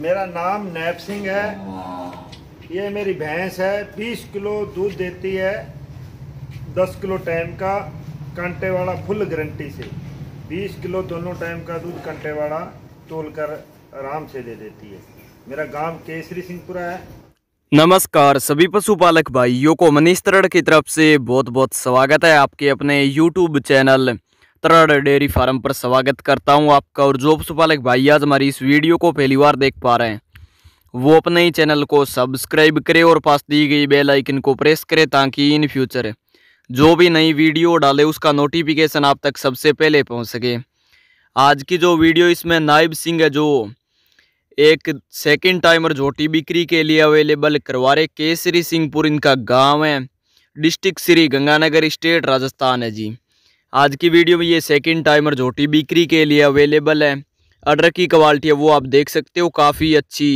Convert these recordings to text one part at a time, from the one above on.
मेरा नाम नैब सिंह है ये मेरी भैंस है 20 किलो दूध देती है 10 किलो टाइम का कंटे वाला फुल गारंटी से 20 किलो दोनों टाइम का दूध कंटे वाला तोल कर आराम से दे देती है मेरा गांव केसरी सिंहपुरा है नमस्कार सभी पशुपालक भाइयों को मनीष तरड़ की तरफ से बहुत बहुत स्वागत है आपके अपने यूट्यूब चैनल तरड़ डेयरी फार्म पर स्वागत करता हूं आपका और जो पशुपालक भाई आज हमारी इस वीडियो को पहली बार देख पा रहे हैं वो अपने ही चैनल को सब्सक्राइब करें और पास दी गई बेल आइकन को प्रेस करें ताकि इन फ्यूचर जो भी नई वीडियो डाले उसका नोटिफिकेशन आप तक सबसे पहले पहुँच सके आज की जो वीडियो इसमें नायब सिंह है जो एक सेकेंड टाइमर झोटी बिक्री के लिए अवेलेबल करवा रहे केसरी सिंहपुर इनका गाँव है डिस्ट्रिक्ट श्री गंगानगर स्टेट राजस्थान है जी आज की वीडियो में ये सेकंड टाइमर झोटी बिक्री के लिए अवेलेबल है अडर की क्वालिटी है वो आप देख सकते हो काफ़ी अच्छी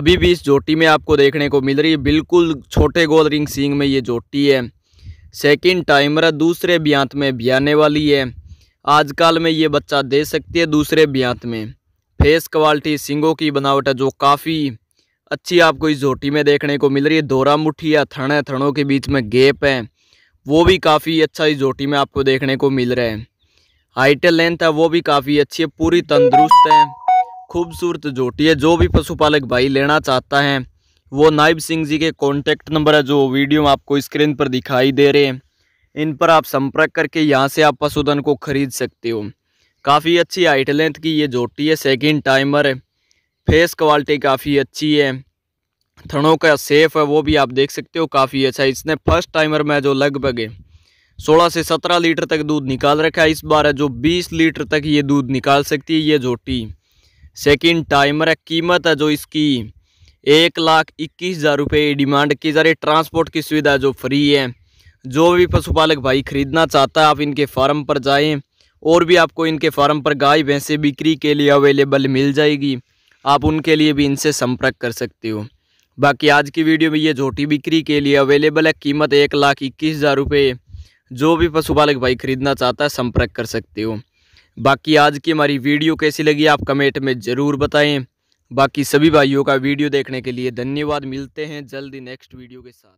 अभी भी इस झोटी में आपको देखने को मिल रही है बिल्कुल छोटे गोल रिंग सींग में ये झोटी है सेकंड टाइमर है दूसरे ब्यांत में ब्याने वाली है आजकल में ये बच्चा दे सकती है दूसरे ब्यांत में फेस क्वालिटी सिंगों की बनावट है जो काफ़ी अच्छी आपको इस झोटी में देखने को मिल रही है दोरा मुठी या थण है थनों के बीच में गेप है वो भी काफ़ी अच्छा इस जोटी में आपको देखने को मिल रहा है हाइट लेंथ है वो भी काफ़ी अच्छी है पूरी तंदुरुस्त है खूबसूरत जोटी है जो भी पशुपालक भाई लेना चाहता है वो नाइब सिंह जी के कॉन्टैक्ट नंबर है जो वीडियो में आपको स्क्रीन पर दिखाई दे रहे हैं इन पर आप संपर्क करके यहाँ से आप पशुधन को खरीद सकते हो काफ़ी अच्छी हाइट लेंथ की ये जोटी है सेकेंड टाइमर फेस क्वालिटी काफ़ी अच्छी है थनों का सेफ है वो भी आप देख सकते हो काफ़ी अच्छा इसने फर्स्ट टाइमर में जो लगभग है सोलह से सत्रह लीटर तक दूध निकाल रखा है इस बार है जो बीस लीटर तक ये दूध निकाल सकती है ये टी सेकंड टाइमर है कीमत है जो इसकी एक लाख इक्कीस हज़ार रुपये डिमांड की जा रही ट्रांसपोर्ट की सुविधा जो फ्री है जो भी पशुपालक भाई खरीदना चाहता है आप इनके फार्म पर जाएँ और भी आपको इनके फार्म पर गाय भैंसे बिक्री के लिए अवेलेबल मिल जाएगी आप उनके लिए भी इनसे संपर्क कर सकते हो बाकी आज की वीडियो में ये झोटी बिक्री के लिए अवेलेबल है कीमत एक लाख इक्कीस हज़ार रुपये जो भी पशुपालक भाई खरीदना चाहता है संपर्क कर सकते हो बाकी आज की हमारी वीडियो कैसी लगी आप कमेंट में ज़रूर बताएं बाकी सभी भाइयों का वीडियो देखने के लिए धन्यवाद मिलते हैं जल्दी नेक्स्ट वीडियो के साथ